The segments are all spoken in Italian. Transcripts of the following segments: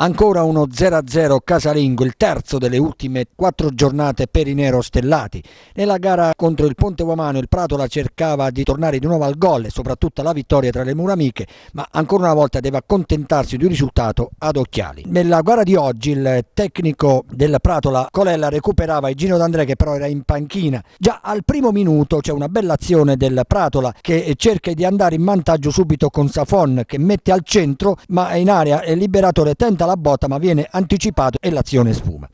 Ancora uno 0-0 casalingo, il terzo delle ultime quattro giornate per i nero stellati. Nella gara contro il Ponte Guamano il Pratola cercava di tornare di nuovo al gol e soprattutto alla vittoria tra le muramiche, ma ancora una volta deve accontentarsi di un risultato ad occhiali. Nella gara di oggi il tecnico del Pratola Colella recuperava il Gino D'Andrea che però era in panchina. Già al primo minuto c'è una bella azione del Pratola che cerca di andare in vantaggio subito con Safon che mette al centro ma è in area e il liberatore tenta la botta ma viene anticipato e l'azione sfuma.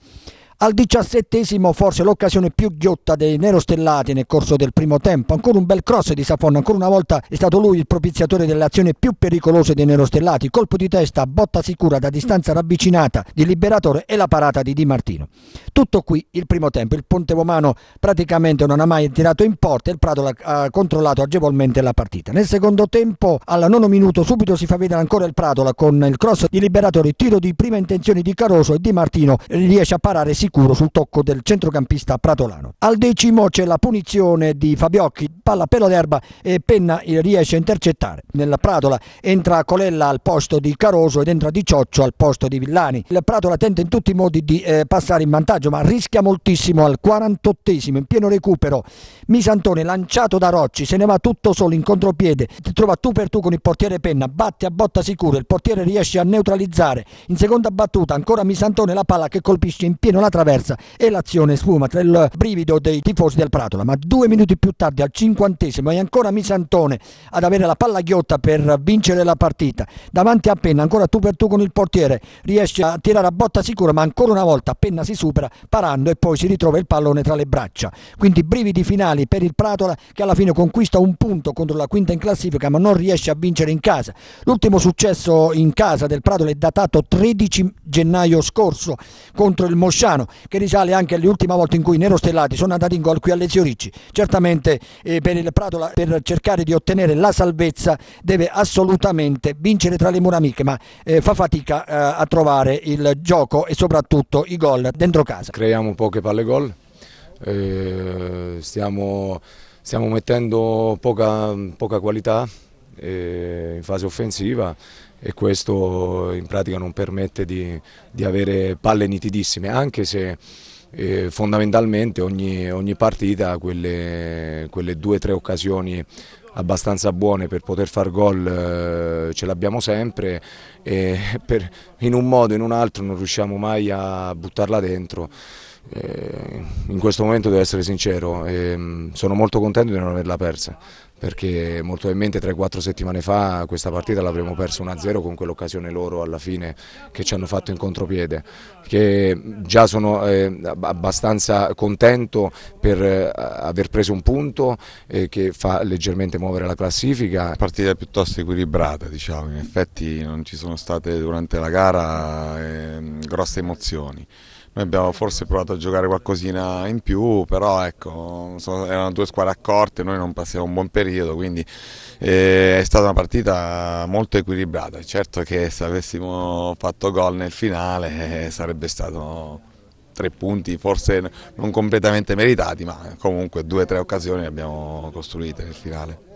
Al diciassettesimo forse l'occasione più ghiotta dei nerostellati nel corso del primo tempo, ancora un bel cross di Safon, ancora una volta è stato lui il propiziatore delle azioni più pericolose dei nerostellati, colpo di testa, botta sicura da distanza ravvicinata di Liberatore e la parata di Di Martino. Tutto qui il primo tempo, il Ponte Pomano praticamente non ha mai tirato in porta e il Prato ha controllato agevolmente la partita. Nel secondo tempo al nono minuto subito si fa vedere ancora il Pratola con il cross di Liberatore, tiro di prima intenzione di Caroso e Di Martino riesce a parare sicuramente sicuro sul tocco del centrocampista pratolano. Al decimo c'è la punizione di Fabiocchi, palla pelo d'erba e Penna riesce a intercettare. Nella Pratola entra Colella al posto di Caroso ed entra Di Cioccio al posto di Villani. Il Pratola tenta in tutti i modi di eh, passare in vantaggio ma rischia moltissimo al 48esimo in pieno recupero. Misantone lanciato da Rocci se ne va tutto solo in contropiede, si trova tu per tu con il portiere Penna, batte a botta sicura, il portiere riesce a neutralizzare. In seconda battuta ancora Misantone la palla che colpisce in pieno lato traversa e l'azione sfuma tra il brivido dei tifosi del Pratola, ma due minuti più tardi al cinquantesimo è ancora Misantone ad avere la palla ghiotta per vincere la partita, davanti a Penna ancora tu per tu con il portiere, riesce a tirare a botta sicura ma ancora una volta Penna si supera parando e poi si ritrova il pallone tra le braccia, quindi brividi finali per il Pratola che alla fine conquista un punto contro la quinta in classifica ma non riesce a vincere in casa, l'ultimo successo in casa del Pratola è datato 13 gennaio scorso contro il Mosciano italiano che risale anche all'ultima volta in cui i nerostellati sono andati in gol qui a Lezio Ricci. Certamente eh, per il Prato per cercare di ottenere la salvezza deve assolutamente vincere tra le mura amiche, ma eh, fa fatica eh, a trovare il gioco e soprattutto i gol dentro casa. Creiamo poche palle gol, eh, stiamo, stiamo, mettendo poca, poca qualità eh, in fase offensiva e questo in pratica non permette di, di avere palle nitidissime, anche se eh, fondamentalmente ogni, ogni partita quelle, quelle, due o tre occasioni abbastanza buone per poter far gol eh, ce l'abbiamo sempre e per, in un modo o in un altro non riusciamo mai a buttarla dentro. Eh, in questo momento devo essere sincero, ehm, sono molto contento di non averla persa perché molto probabilmente 3-4 settimane fa questa partita l'avremmo persa 1-0 con quell'occasione loro alla fine che ci hanno fatto in contropiede, che già sono eh, abbastanza contento per eh, aver preso un punto che fa leggermente muovere la classifica. Partita piuttosto equilibrata diciamo, in effetti non ci sono state durante la gara ehm, grosse emozioni. Noi abbiamo forse provato a giocare qualcosina in più, però ecco, sono, erano due squadre accorte, noi non passiamo un buon periodo, quindi eh, è stata una partita molto equilibrata. Certo che se avessimo fatto gol nel finale eh, sarebbe stato tre punti, forse non completamente meritati, ma comunque due o tre occasioni le abbiamo costruite nel finale.